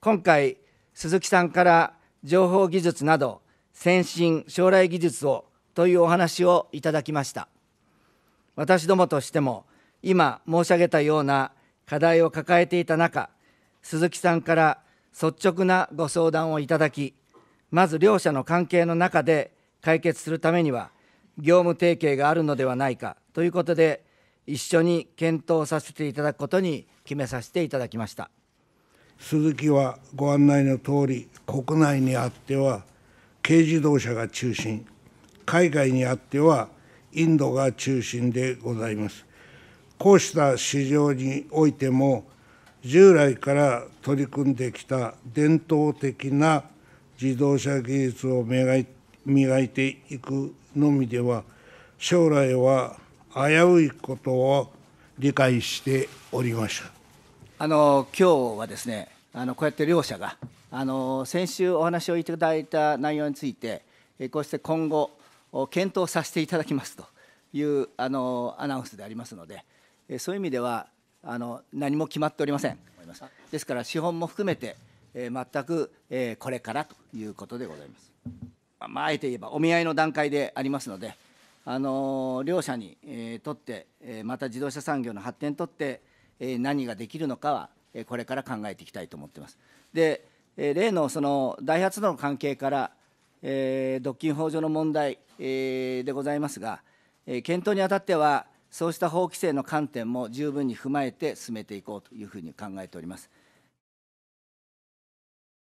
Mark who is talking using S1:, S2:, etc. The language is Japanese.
S1: 今回鈴木さんから情報技術など先進将来技術をというお話をいただきました私どもとしても今申し上げたような課題を抱えていた中鈴木さんから率直なご相談をいただきまず両者の関係の中で解決するためには業務提携があるのではないかということで一緒に検討させていただくことに決めさせていただきました
S2: 鈴木はご案内のとおり国内にあっては軽自動車が中心海外にあってはインドが中心でございますこうした市場においても従来から取り組んできた伝統的な自動車技術を磨いていくのみでは将来は危ういことを理解しておりました
S1: あの今日はですねあのこうやって両者があの先週お話をいただいた内容についてこうして今後検討させていただきますというあのアナウンスでありますのでそういう意味ではあの何も決まっておりませんですから資本も含めて全くこれからということでございますまああえて言えばお見合いの段階でありますのであの両者に、えとって、えまた自動車産業の発展にとって、え何ができるのかは、えこれから考えていきたいと思ってます。で、え例のそのダイハツとの関係から、え独禁法上の問題、えでございますが、え検討にあたっては、そうした法規制の観点も十分に踏まえて進めていこうというふうに考えております。